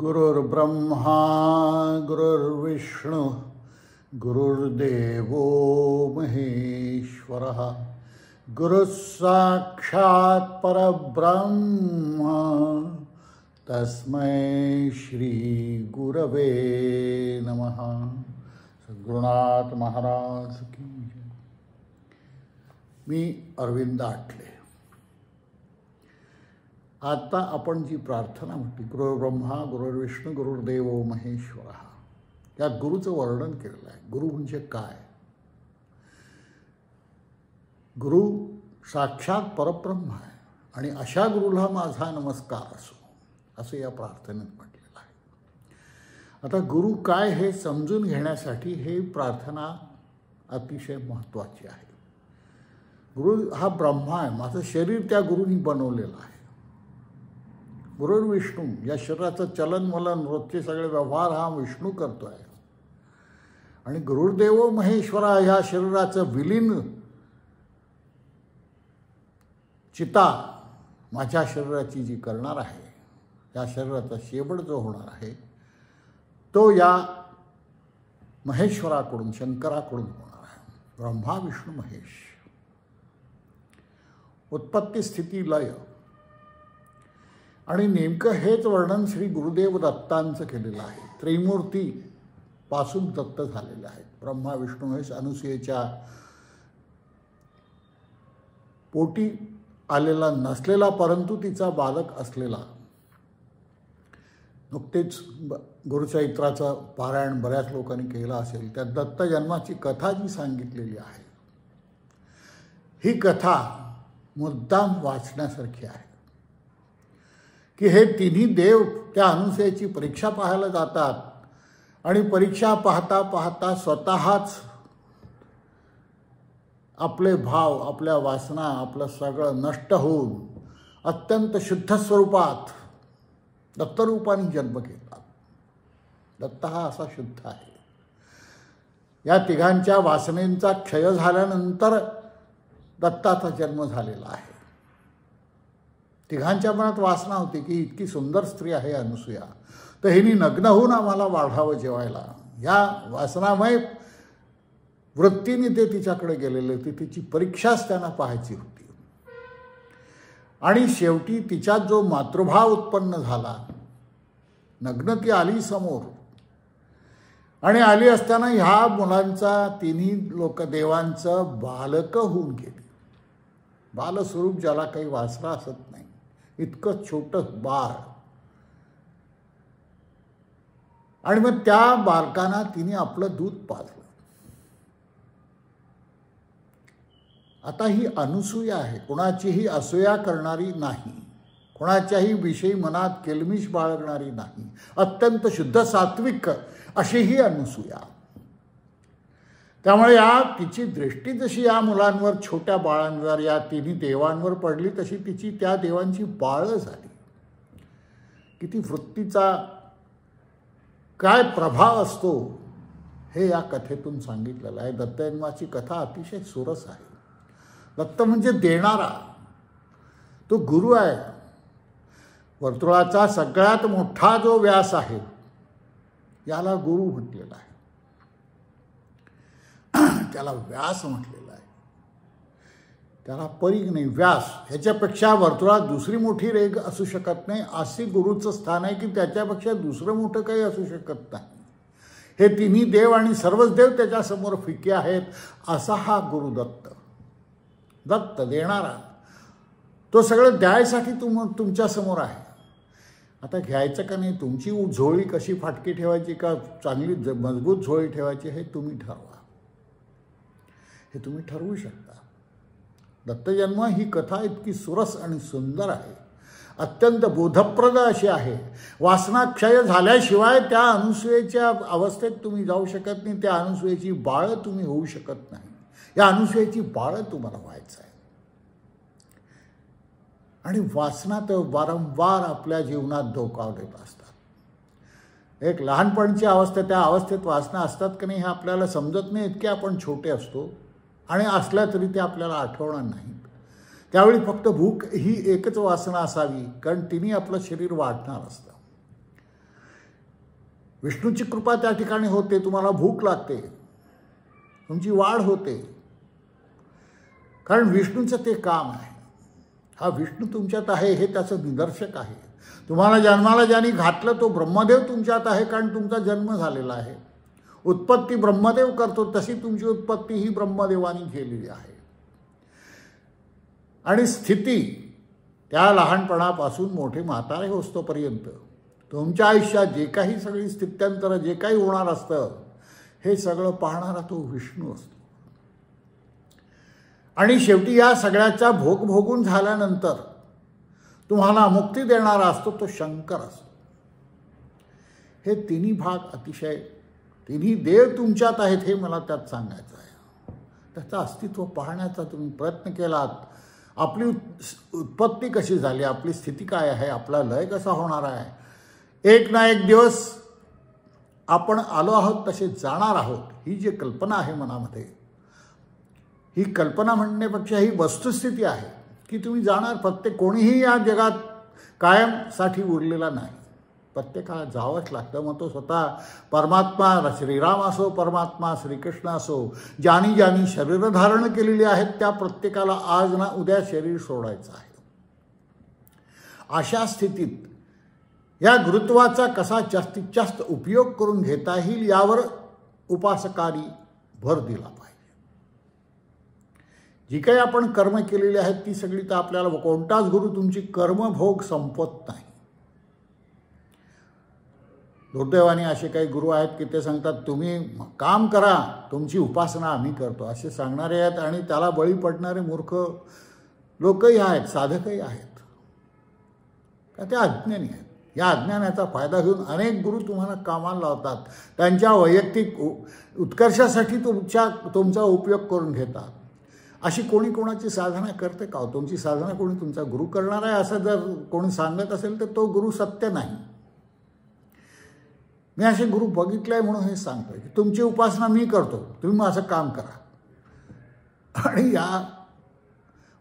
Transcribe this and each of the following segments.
गुरुर्ब्रह्मा गुरुर्विष्णु गुरुर्देवो महेश्वरः गुरुस्साक्षात् परब्रह्म तस्मै श्रीगुरवे नमः सद्गुरुनाथ महाराज की मी अरविंद आटले आत्ता आपण जी प्रार्थना म्हटली गुरु ब्रह्मा गुरुर्विष्णू गुरुर्देव महेश्वर या गुरुचं वर्णन केलेलं आहे गुरु म्हणजे काय गुरु साक्षात परब्रह्म आहे आणि अशा गुरुला माझा नमस्कार असो असं या प्रार्थनेत म्हटलेलं आहे आता गुरु काय हे समजून घेण्यासाठी हे प्रार्थना अतिशय महत्त्वाची आहे गुरु हा ब्रह्मा आहे माझं शरीर त्या गुरुनी बनवलेलं आहे गुरुर्विष्णू या शरीराचं चलन मलन रोजचे सगळे व्यवहार हा विष्णू करतो आहे आणि गुरुर्देव महेश्वरा ह्या शरीराचं विलीन चिता माझ्या शरीराची जी करणार आहे या शरीराचा शेवट जो होणार आहे तो या महेश्वराकडून शंकराकडून होणार आहे ब्रह्मा विष्णू महेश उत्पत्ती स्थिती लय आणि नेमकं हेच वर्णन श्री गुरुदेव दत्तांचं केलेलं आहे त्रिमूर्ती पासून दत्त झालेले आहेत ब्रह्मा विष्णू हे अनुसूयेच्या पोटी आलेला नसलेला परंतु तिचा बालक असलेला नुकतेच गुरुच्या गुरुचरित्राचं पारायण बऱ्याच लोकांनी केलं असेल त्या दत्त जन्माची कथा जी सांगितलेली आहे ही कथा मुद्दाम वाचण्यासारखी आहे की हे तिन्ही देव त्या अनुसयाची परीक्षा पाहायला जातात आणि परीक्षा पाहता पाहता स्वतःच आपले भाव आपल्या वासना आपलं सगळं नष्ट होऊन अत्यंत शुद्ध स्वरूपात दत्तरूपाने जन्म घेतात दत्त हा असा शुद्ध आहे या तिघांच्या वासनेंचा क्षय झाल्यानंतर दत्ताचा जन्म झालेला आहे तिघांच्या मनात वासना होती की इतकी सुंदर स्त्री आहे अनुसूया तर हिनी नग्न होऊन आम्हाला वाढावं जेवायला या वासनामय वृत्तीने ते तिच्याकडे गेलेले होते तिची परीक्षाच त्यांना पाहायची होती आणि शेवटी तिच्यात जो मातृभाव उत्पन्न झाला नग्न ती आली समोर आणि आली असताना ह्या मुलांचा तिन्ही लोक देवांचं बालक होऊन गेली बालस्वरूप ज्याला काही वासरा असत नाही इतकं छोटं बार, आणि मग त्या बालकांना तिने आपलं दूध पाजलं आता ही अनुसूया आहे कोणाचीही असूया करणारी नाही कोणाच्याही विषयी मनात केलमिश बाळगणारी नाही अत्यंत शुद्ध सात्विक अशी ही अनुसूया त्यामुळे या तिची दृष्टी जशी या मुलांवर छोट्या बाळांवर या तिन्ही देवांवर पडली तशी तिची त्या देवांची बाळं झाली किती वृत्तीचा काय प्रभाव असतो हे या कथेतून सांगितलेलं आहे दत्तयन्माची कथा अतिशय सुरस आहे दत्त म्हणजे देणारा तो गुरु आहे वर्तुळाचा सगळ्यात मोठा जो व्यास आहे याला गुरु म्हटलेला आहे त्याला व्यास म्हटलेला आहे त्याला परीघ नाही व्यास ह्याच्यापेक्षा वर्तुळात दुसरी मोठी रेघ असू शकत नाही असे गुरुचं स्थान आहे की त्याच्यापेक्षा दुसरं मोठं काही असू शकत नाही हे तिन्ही देव आणि सर्वच देव त्याच्यासमोर फिके आहेत असा हा गुरु दत्त दत्त देणारा तो सगळं द्यायसाठी तुम तुमच्यासमोर आहे आता घ्यायचं का नाही तुमची झोळी कशी फाटकी ठेवायची का चांगली मजबूत झोळी ठेवायची हे तुम्ही ठरवा हे तुम्ही ठरवू शकता दत्तजन्म ही कथा इतकी सुरस आणि सुंदर आहे अत्यंत बोधप्रद अशी आहे वासनाक्षय झाल्याशिवाय त्या अनुसुयेच्या अवस्थेत तुम्ही जाऊ शकत नाही त्या अनुसुयेची बाळं तुम्ही होऊ शकत नाही या अनुसुयेची बाळं तुम्हाला व्हायचं आहे आणि वासना तर वारंवार आपल्या जीवनात देत असतात एक लहानपणची अवस्था त्या अवस्थेत वासना असतात की नाही हे आपल्याला समजत नाही इतके आपण छोटे असतो आणि असल्या तरी ते आपल्याला आठवणार नाहीत त्यावेळी फक्त भूक ही एकच वासना असावी कारण तिने आपलं शरीर वाढणार असतं विष्णूची कृपा त्या ठिकाणी होते तुम्हाला भूक लागते तुमची वाढ होते कारण विष्णूचं ते काम आहे हा विष्णू तुमच्यात आहे हे त्याचं निदर्शक आहे तुम्हाला जन्माला ज्यांनी घातलं तो ब्रह्मदेव तुमच्यात आहे कारण तुमचा जन्म झालेला आहे उत्पत्ती ब्रह्मदेव करतो तशी तुमची उत्पत्ती ही ब्रह्मदेवानी केलेली आहे आणि स्थिती त्या लहानपणापासून मोठे म्हातारे होस्तोपर्यंत तुमच्या आयुष्यात जे काही सगळी स्थित्यंतर जे काही होणार असतं हे सगळं पाहणारा तो विष्णू असतो आणि शेवटी या सगळ्याचा भोग भोगून झाल्यानंतर तुम्हाला मुक्ती देणारा असतो तो शंकर असतो हे तिन्ही भाग अतिशय तिन्ही देव तुमच्यात आहेत हे मला त्यात सांगायचं आहे त्याचं अस्तित्व पाहण्याचा तुम्ही प्रयत्न केलात आपली उत्पत्ती कशी झाली आपली स्थिती काय आहे आपला लय कसा होणार आहे एक ना एक दिवस आपण आलो आहोत तसे जाणार आहोत ही जी कल्पना आहे मनामध्ये ही कल्पना म्हणण्यापेक्षा ही वस्तुस्थिती आहे की तुम्ही जाणार प्रत्येक कोणीही या जगात कायमसाठी उरलेला नाही प्रत्येकाला जावंच लागतं मग तो स्वतः परमात्मा श्रीराम असो परमात्मा श्रीकृष्ण असो ज्यानी ज्यानी शरीर धारण केलेली आहेत त्या प्रत्येकाला आज ना उद्या शरीर सोडायचं आहे अशा स्थितीत या गुरुत्वाचा कसा जास्तीत जास्त उपयोग करून घेता येईल यावर उपासकारी भर दिला पाहिजे जी काही आपण कर्म केलेली आहेत ती सगळी तर आपल्याला कोणताच गुरु तुमची कर्मभोग संपत नाही दुर्दैवाने असे काही गुरु आहेत की ते सांगतात तुम्ही काम करा तुमची उपासना आम्ही करतो असे सांगणारे आहेत आणि त्याला बळी पडणारे मूर्ख लोकही आहेत साधकही आहेत का ते अज्ञानी आहेत या अज्ञानाचा फायदा घेऊन अनेक गुरु तुम्हाला कामाला लावतात त्यांच्या वैयक्तिक उत्कर्षासाठी तुमच्या तुमचा उपयोग करून घेतात अशी कोणी कोणाची साधना करते का हो? तुमची साधना कोणी तुमचा गुरु करणार आहे असं जर कोणी सांगत असेल तर तो गुरु सत्य नाही मी असे गुरु बघितले आहे म्हणून हे सांगतो की तुमची उपासना मी करतो तुम्ही असं काम करा आणि या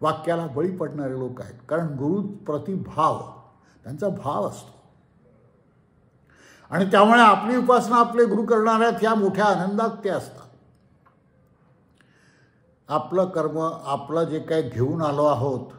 वाक्याला बळी पडणारे लोक आहेत कारण गुरु प्रतिभाव त्यांचा भाव असतो आणि त्यामुळे आपली उपासना आपले गुरु करणाऱ्यात या मोठ्या आनंदात ते असतात आपलं कर्म आपलं जे काही घेऊन आलो आहोत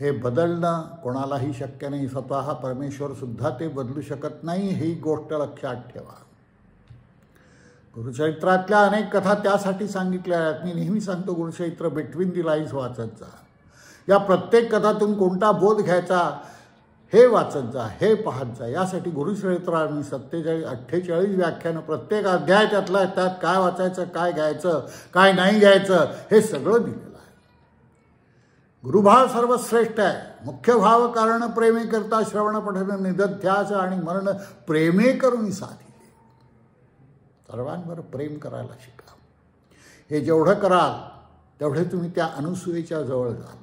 हे बदलणं कोणालाही शक्य नाही स्वतः परमेश्वरसुद्धा ते बदलू शकत नाही ही गोष्ट लक्षात ठेवा गुरुचरित्रातल्या अनेक कथा त्यासाठी सांगितल्या आहेत मी नेहमी सांगतो गुरुचरित्र बिटवीन दी लाईन्स वाचत जा या प्रत्येक कथातून कोणता बोध घ्यायचा हे वाचत जा हे पाहत जा यासाठी गुरुचरित्र आणि सत्तेचाळीस अठ्ठेचाळीस व्याख्यानं प्रत्येक अध्याय त्यातला त्यात काय वाचायचं काय घ्यायचं काय नाही घ्यायचं हे सगळं दिलं गुरुभाव सर्वश्रेष्ठ आहे मुख्य भाव कारण प्रेमे करता श्रवण पठन निदध्यास आणि मरण प्रेमे करून साधिले सर्वांवर प्रेम करायला शिका हे जेवढं कराल तेवढे तुम्ही त्या अनुसूयेच्या जवळ जाल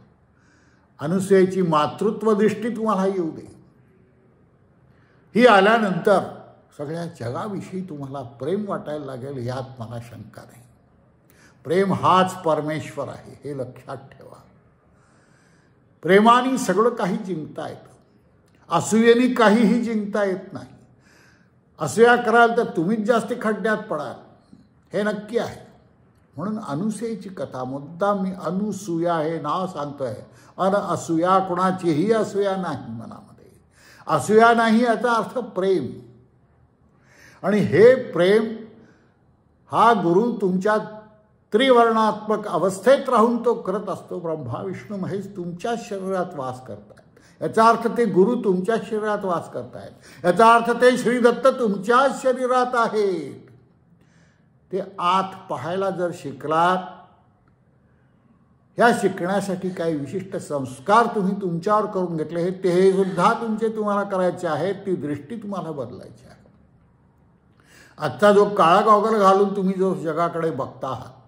अनुसूयेची मातृत्वदृष्टी तुम्हाला येऊ दे ही आल्यानंतर सगळ्या जगाविषयी तुम्हाला प्रेम वाटायला लागेल यात मला शंका नाही प्रेम हाच परमेश्वर आहे हे लक्षात ठेवा प्रेमाने सगळं काही जिंकता येतं असूयेने काहीही जिंकता येत नाही असूया कराल तर तुम्हीच जास्त खड्ड्यात पडाल हे नक्की आहे म्हणून अनुसूयेची कथा मुद्दा मी अनुसूया हे नाव सांगतो आहे अन असूया कुणाचीही असूया नाही मनामध्ये असूया नाही याचा अर्थ प्रेम आणि हे प्रेम हा गुरु तुमच्या त्रिवर्णात्मक अवस्थेत राहून तो करत असतो ब्रह्मा विष्णू महेश तुमच्या शरीरात वास करतात याचा अर्थ ते गुरु तुमच्या शरीरात वास करतायत याचा अर्थ ते श्रीदत्त तुमच्या शरीरात आहेत ते आत पाहायला जर शिकलात ह्या शिकण्यासाठी काही विशिष्ट संस्कार तुम्ही तुमच्यावर करून घेतले हे ते सुद्धा तुमचे तुम्हाला करायचे आहेत ती दृष्टी तुम्हाला बदलायची आहे आजचा जो काळा गॉगल घालून तुम्ही जो जगाकडे बघता आहात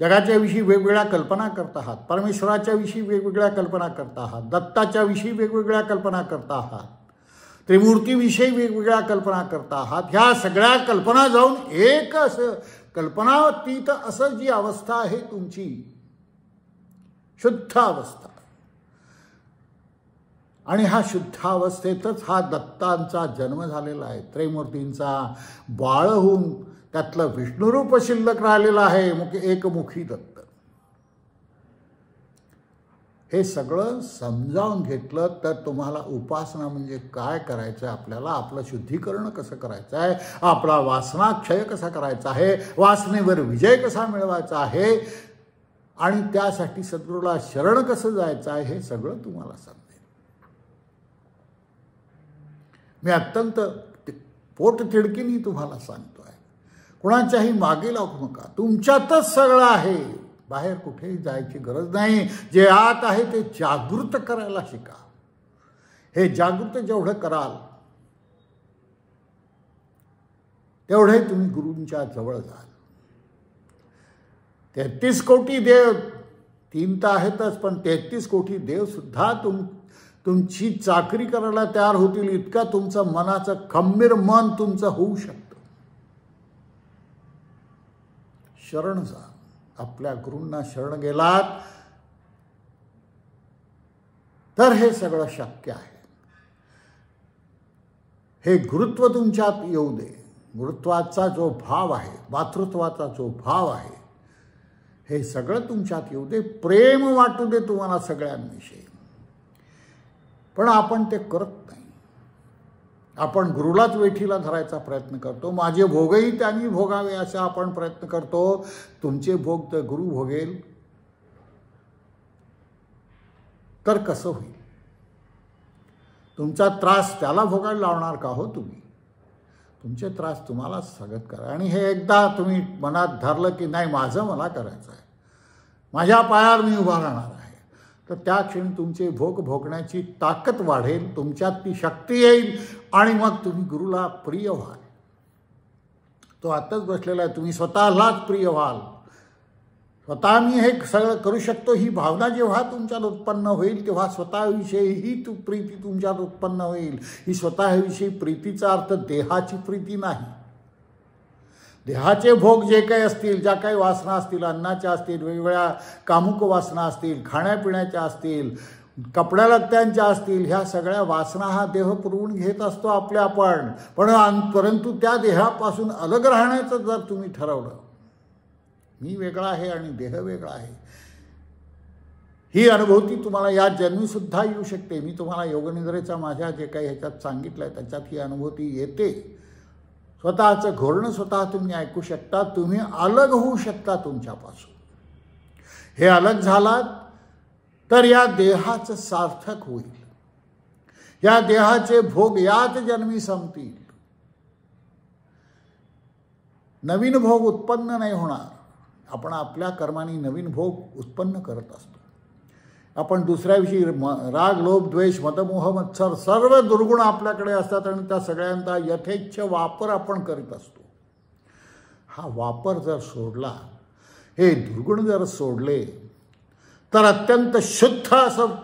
जगाच्याविषयी वेगवेगळ्या कल्पना करत आहात परमेश्वराच्या विषयी वेगवेगळ्या कल्पना करत आहात दत्ताच्या विषयी वेगवेगळ्या कल्पना करत आहात त्रिमूर्तीविषयी वेगवेगळ्या कल्पना करत आहात ह्या सगळ्या कल्पना जाऊन एक असं कल्पनातीत असं जी अवस्था आहे तुमची शुद्ध अवस्था आणि हा शुद्ध अवस्थेतच हा दत्तांचा जन्म झालेला आहे त्रिमूर्तींचा बाळ होऊन त्यातलं विष्णुरूप शिल्लक राहिलेलं आहे मुख एकमुखी दत्त हे सगळं समजावून घेतलं तर तुम्हाला उपासना म्हणजे काय करायचं आहे आपल्याला आपलं शुद्धीकरण कसं करायचं आहे आपला वासनाक्षय कसा करायचा आहे वासनेवर विजय कसा मिळवायचा आहे आणि त्यासाठी सद्गुरूला शरण कसं जायचं आहे हे सगळं तुम्हाला समजेल मी अत्यंत पोट तुम्हाला सांगतो आहे कुणाच्याही मागे लावू नका तुमच्यातच सगळं आहे बाहेर कुठेही जायची गरज नाही जे आत आहे ते जागृत करायला शिका हे जागृत जेवढं कराल तेवढे तुम्ही गुरूंच्या जवळ जाल तेहतीस कोटी देव तीन तर आहेतच पण तेहतीस कोटी देव सुद्धा तुम तुमची चाकरी करायला तयार होतील इतका तुमचं मनाचं खंबीर मन तुमचं होऊ शकतं शरण जा आपल्या गुरूंना शरण गेलात तर हे सगळं शक्य आहे हे गुरुत्व तुमच्यात येऊ दे गुरुत्वाचा जो भाव आहे मातृत्वाचा जो भाव आहे हे सगळं तुमच्यात येऊ दे प्रेम वाटू दे तुम्हाला सगळ्यांविषयी पण आपण ते करत नाही आपण गुरुलाच वेठीला धरायचा प्रयत्न करतो माझे भोगही त्यांनी भोगावे असा आपण प्रयत्न करतो तुमचे भोग तर गुरु भोगेल तर कसं होईल तुमचा त्रास त्याला भोगायला लावणार का हो तुम्ही तुमचे त्रास तुम्हाला सगत करा आणि हे एकदा तुम्ही मनात धरलं की नाही माझं मला करायचं आहे माझ्या पायावर मी उभा राहणार आहे तर त्या क्षणी तुमचे भोग भोगण्याची ताकद वाढेल तुमच्यात ती शक्ती येईल आणि मग तुम्ही गुरुला प्रिय व्हाल तो आताच बसलेला आहे तुम्ही स्वतःलाच प्रिय व्हाल स्वतः मी हे सगळं करू शकतो ही भावना जेव्हा तुमच्यात उत्पन्न होईल तेव्हा स्वतःविषयीही तू प्रीती तुमच्यात उत्पन्न होईल ही स्वतःविषयी प्रीतीचा अर्थ देहाची प्रीती नाही देहाचे भोग जे काही असतील ज्या काही वासना असतील अन्नाच्या असतील वेगवेगळ्या कामुक वासना असतील खाण्यापिण्याच्या असतील कपड्या लत्त्यांच्या असतील ह्या सगळ्या वासना हा देह पुरवून घेत असतो आपल्या आपण पण परंतु त्या देहापासून अलग राहण्याचं जर तुम्ही ठरवलं मी वेगळा आहे आणि देह वेगळा आहे ही अनुभूती तुम्हाला या जन्मीसुद्धा येऊ शकते मी तुम्हाला योगनिद्रेचा माझ्या जे काही ह्याच्यात सांगितलं आहे त्याच्यात ही अनुभूती येते स्वतःचं घोरणं स्वतः तुम्ही ऐकू शकता तुम्ही अलग होऊ शकता तुमच्यापासून हे अलग झालात तर या देहाचं सार्थक होईल या देहाचे भोग यात जन्मी संपतील नवीन भोग उत्पन्न नाही होणार आपण आपल्या कर्माने नवीन भोग उत्पन्न करत असतो आपण दुसऱ्याविषयी म राग लोभ द्वेष मतमोह मत्सर सर्व दुर्गुण आपल्याकडे असतात आणि त्या सगळ्यांचा यथेच्छ वापर आपण करीत असतो हा वापर जर सोडला हे दुर्गुण जर सोडले तर अत्यंत शुद्ध असं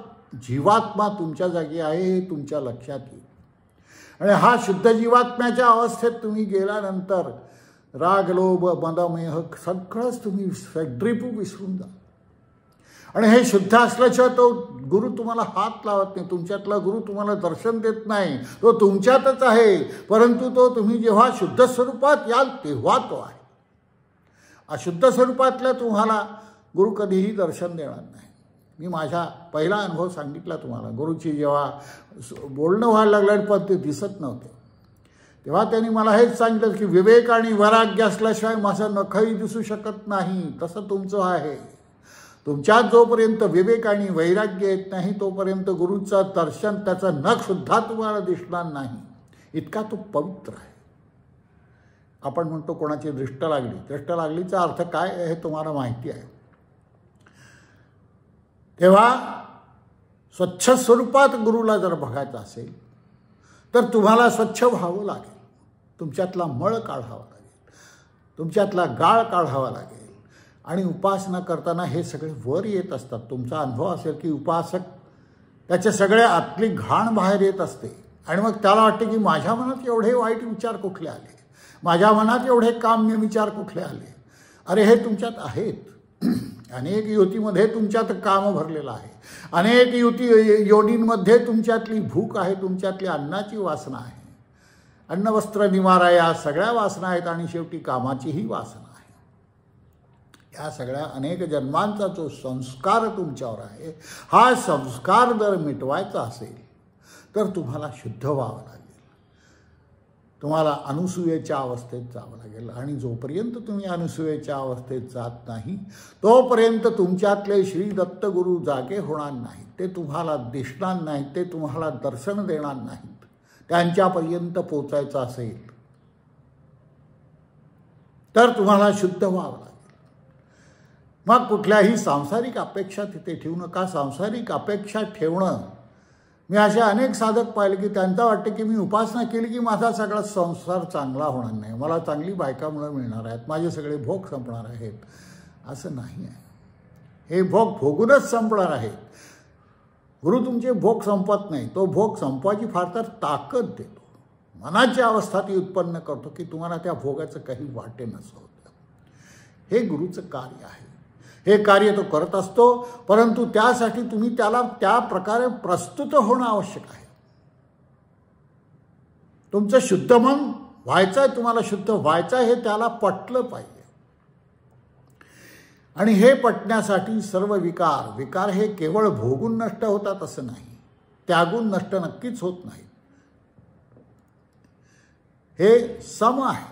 जीवात्मा तुमच्या जागी आहे हे तुमच्या लक्षात येईल आणि हा शुद्ध जीवात्म्याच्या अवस्थेत तुम्ही गेल्यानंतर राग लोभ मदमेह सगळंच तुम्ही सड्रीपू विसरून जा आणि हे शुद्ध असल्याशिवाय तो गुरु तुम्हाला हात लावत नाही तुमच्यातला गुरु तुम्हाला दर्शन देत नाही तो तुमच्यातच आहे परंतु तो तुम्ही जेव्हा शुद्ध स्वरूपात याल तेव्हा तो आहे अशुद्ध स्वरूपातल्या तुम्हाला गुरु कधीही दर्शन देणार नाही मी माझा पहिला अनुभव सांगितला तुम्हाला गुरुची जेव्हा बोलणं व्हायला लागलं पण ते दिसत नव्हते तेव्हा त्यांनी मला हेच सांगितलं की विवेक आणि वैराग्य असल्याशिवाय माझं नखही दिसू शकत नाही तसं तुमचं आहे तुमच्यात जोपर्यंत विवेक आणि वैराग्य येत नाही तोपर्यंत गुरुचं दर्शन त्याचं नखसुद्धा तुम्हाला दिसणार नाही इतका तो पवित्र आहे आपण म्हणतो कोणाची दृष्ट लागली दृष्ट लागलीचा अर्थ काय हे तुम्हाला माहिती आहे तेव्हा स्वच्छ स्वरूपात गुरुला जर बघायचं असेल तर तुम्हाला स्वच्छ व्हावं लागेल तुमच्यातला मळ काढावा लागेल तुमच्यातला गाळ काढावा लागेल आणि उपासना करताना हे सगळे वर येत असतात तुमचा अनुभव असेल की उपासक त्याचे सगळे आतली घाण बाहेर येत असते आणि मग त्याला वाटते की माझ्या मनात एवढे वाईट विचार कुठले आले माझ्या मनात एवढे काम्य विचार कुठले आले अरे हे तुमच्यात आहेत अनेक युतीमध्ये तुमच्यात काम भरलेलं आहे अनेक युती योनींमध्ये तुमच्यातली भूक आहे तुमच्यातली अन्नाची वासना आहे अन्न वस्त्र निवारा या सगळ्या वासना आहेत आणि शेवटी कामाचीही वासना आहे या सगळ्या अनेक जन्मांचा जो संस्कार तुमच्यावर आहे हा संस्कार जर मिटवायचा असेल तर तुम्हाला शुद्ध व्हावं लागेल तुम्हाला अनुसूयेच्या अवस्थेत जावं लागेल आणि जोपर्यंत तुम्ही अनुसूयेच्या अवस्थेत जात नाही तोपर्यंत तुमच्यातले श्री दत्तगुरू जागे होणार नाहीत ते तुम्हाला दिसणार नाहीत ते तुम्हाला दर्शन देणार नाहीत त्यांच्यापर्यंत पोचायचं असेल तर तुम्हाला शुद्ध व्हावं लागेल मग कुठल्याही सांसारिक अपेक्षा तिथे ठेवू नका सांसारिक अपेक्षा ठेवणं मी असे अनेक साधक पाहिले की त्यांचा वाटते की मी उपासना केली की माझा सगळा संसार चांगला होणार नाही मला चांगली बायका मिळणार आहेत माझे सगळे भोग संपणार आहेत असं नाही आहे हे भोग भोगूनच संपणार आहेत गुरु तुमचे भोग संपत नाही तो भोग संपवायची फार तर ताकद देतो मनाची अवस्था ती उत्पन्न करतो की तुम्हाला त्या भोगाचं काही वाटे नसतं हे गुरुचं कार्य आहे हे कार्य तो करत असतो परंतु त्यासाठी तुम्ही त्याला त्या प्रकारे प्रस्तुत होणं आवश्यक आहे तुमचं शुद्ध मन व्हायचं आहे तुम्हाला शुद्ध व्हायचं आहे हे त्याला पटलं पाहिजे आणि हे पटण्यासाठी सर्व विकार विकार हे केवळ भोगून नष्ट होतात असं नाही त्यागून नष्ट नक्कीच होत नाही हे सम आहे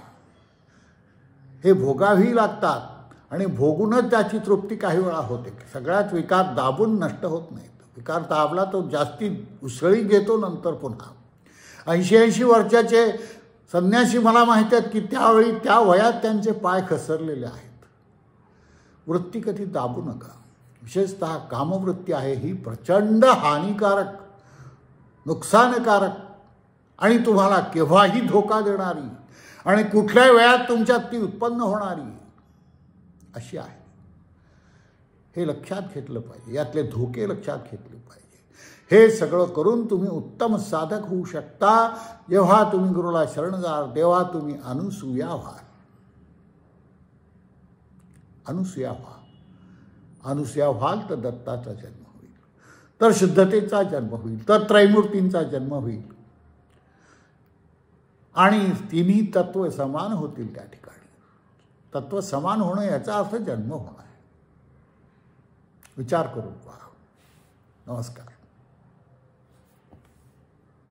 हे भोगावी लागतात आणि भोगूनच त्याची तृप्ती काही वेळा होते सगळ्यात विकार दाबून नष्ट होत नाहीत विकार दाबला तो जास्ती उसळी घेतो नंतर पुन्हा ऐंशी ऐंशी वर्षाचे संन्याशी मला माहीत आहेत की त्यावेळी त्या वयात त्यांचे पाय खसरलेले आहेत वृत्ती कधी दाबू नका विशेषत कामवृत्ती आहे ही प्रचंड हानिकारक नुकसानकारक आणि तुम्हाला केव्हाही धोका देणारी आणि कुठल्या वेळात तुमच्यात ती उत्पन्न होणारी अशी आहे हे लक्षात घेतलं पाहिजे यातले धोके लक्षात घेतले पाहिजे हे सगळं करून तुम्ही उत्तम साधक होऊ शकता जेव्हा तुम्ही गुरुला शरण जाल तेव्हा तुम्ही अनुसूया व्हाल अनुसूया व्हा अनुसूया व्हाल तर दत्ताचा जन्म होईल तर शुद्धतेचा जन्म होईल तर त्रैमूर्तींचा जन्म होईल आणि तिन्ही तत्व समान होतील त्या ठिकाणी तत्व समान होणं याचा अर्थ जन्म होणं विचार करू पहा नमस्कार